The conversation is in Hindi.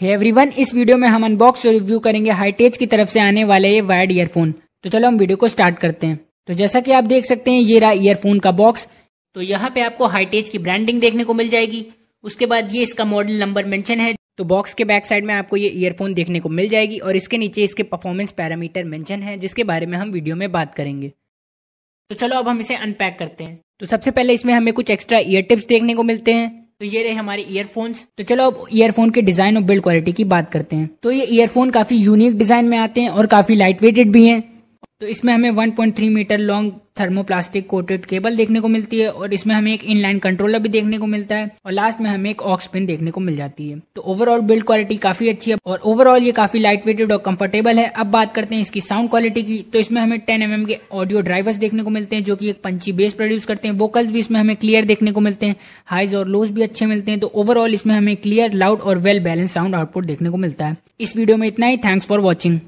हे एवरीवन इस वीडियो में हम अनबॉक्स और रिव्यू करेंगे हाईटेज की तरफ से आने वाले ये वायर्ड ईयरफोन तो चलो हम वीडियो को स्टार्ट करते हैं तो जैसा कि आप देख सकते हैं ये रहा ईयरफोन का बॉक्स तो यहाँ पे आपको हाईटेज की ब्रांडिंग देखने को मिल जाएगी उसके बाद ये इसका मॉडल नंबर मेंशन है तो बॉक्स के बैक साइड में आपको ये ईयरफोन देखने को मिल जाएगी और इसके नीचे इसके परफॉर्मेंस पैरामीटर मेंशन है जिसके बारे में हम वीडियो में बात करेंगे तो चलो अब हम इसे अनपैक करते हैं तो सबसे पहले इसमें हमें कुछ एक्स्ट्रा ईयर टिप्स देखने को मिलते हैं तो ये रहे हमारे ईयरफोन्स तो चलो अब ईयरफोन के डिजाइन और बिल्ड क्वालिटी की बात करते हैं तो ये ईयरफोन काफी यूनिक डिजाइन में आते हैं और काफी लाइट वेटेड भी हैं तो इसमें हमें 1.3 metre long thermoplastic coated cable देखने को मिलती है और इसमें हमें एक इनलाइन कंट्रोलर भी देखने को मिलता है और लास्ट में हमें एक ऑक्स पिन देखने को मिल जाती है तो ओवरऑल बिल्ड क्वालिटी काफी अच्छी है और ओवरऑल ये काफी लाइट वेटेड और कंफर्टेबल है अब बात करते हैं इसकी साउंड क्वालिटी की तो इसमें हमें टेन एम mm के ऑडियो ड्राइवर्स देखने को मिलते हैं जो की एक पंची बेस प्रोड्यूस करते हैं वोकल्स भी इसमें हमें क्लियर देखने को मिलते हैं हाइज और लोज भी अच्छे मिलते हैं तो ओवरऑल इसमें हमें क्लियर लाउड और वेल बैलेंस साउंड आउटपुट देखने को मिलता है इस वीडियो में इतना ही थैंक्स फॉर वॉचिंग